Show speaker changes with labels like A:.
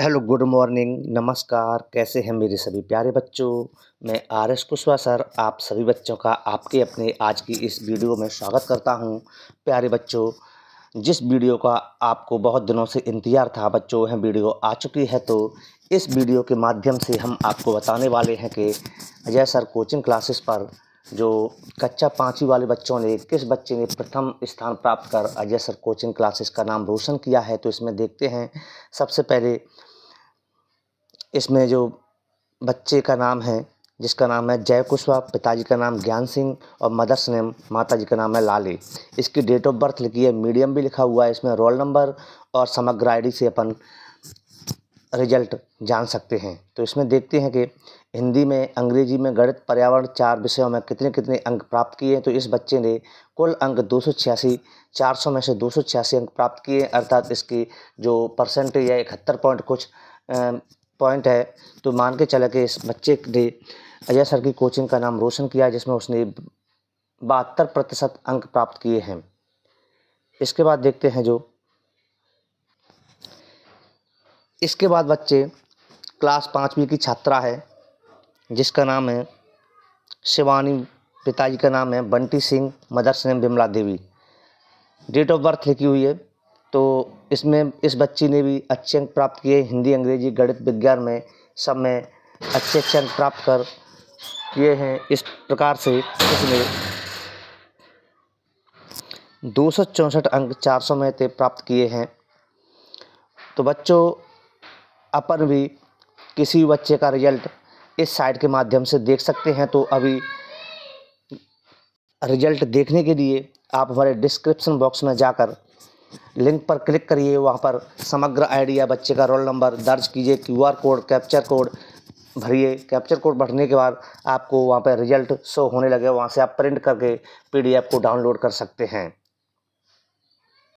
A: hello good morning नमस्कार कैसे हैं मेरे सभी प्यारे बच्चों मैं आर एस कुशवा सर आप सभी बच्चों का आपके अपने आज की इस वीडियो में स्वागत करता हूं प्यारे बच्चों जिस वीडियो का आपको बहुत दिनों से इंतज़ार था बच्चों यह वीडियो आ चुकी है तो इस वीडियो के माध्यम से हम आपको बताने वाले हैं कि अजय सर कोचिंग क्लासेस पर जो कच्चा पाँचवीं वाले बच्चों ने किस बच्चे ने प्रथम स्थान प्राप्त कर अजय सर कोचिंग क्लासेस का नाम रोशन किया है तो इसमें देखते हैं सबसे पहले इसमें जो बच्चे का नाम है जिसका नाम है जय कुशवा पिताजी का नाम ज्ञान सिंह और मदर्स नेम माता जी का नाम है लाली इसकी डेट ऑफ बर्थ लिखी है मीडियम भी लिखा हुआ है इसमें रोल नंबर और समग्र आईडी से अपन रिजल्ट जान सकते हैं तो इसमें देखते हैं कि हिंदी में अंग्रेजी में गणित पर्यावरण चार विषयों में कितने कितने अंक प्राप्त किए हैं तो इस बच्चे ने कुल अंक दो सौ छियासी चार सौ में से दो सौ छियासी अंक प्राप्त किए अर्थात इसकी जो परसेंटेज है इकहत्तर पॉइंट कुछ पॉइंट है तो मान के चला कि इस बच्चे ने अजय सर की कोचिंग का नाम रोशन किया जिसमें उसने बहत्तर प्रतिशत अंक प्राप्त किए हैं इसके बाद देखते हैं जो इसके बाद बच्चे क्लास पाँचवीं की छात्रा है जिसका नाम है शिवानी पिताजी का नाम है Bunty Singh mother's name Bimla Devi date of birth लिखी हुई है तो इसमें इस बच्ची ने भी अच्छे अंक प्राप्त किए हिंदी अंग्रेजी गणित विज्ञान में सब में अच्छे अच्छे अंक प्राप्त कर किए हैं इस प्रकार से इसने दो सौ चौंसठ अंक चार सौ में थे प्राप्त किए हैं तो बच्चों अपन भी किसी बच्चे का रिजल्ट इस साइट के माध्यम से देख सकते हैं तो अभी रिजल्ट देखने के लिए आप हमारे डिस्क्रिप्शन बॉक्स में जाकर लिंक पर क्लिक करिए वहाँ पर समग्र आइडिया बच्चे का रोल नंबर दर्ज कीजिए क्यूआर कोड कैप्चर कोड भरिए कैप्चर कोड भरने के बाद आपको वहाँ पर रिजल्ट शो होने लगे वहाँ से आप प्रिंट करके पीडीएफ को डाउनलोड कर सकते हैं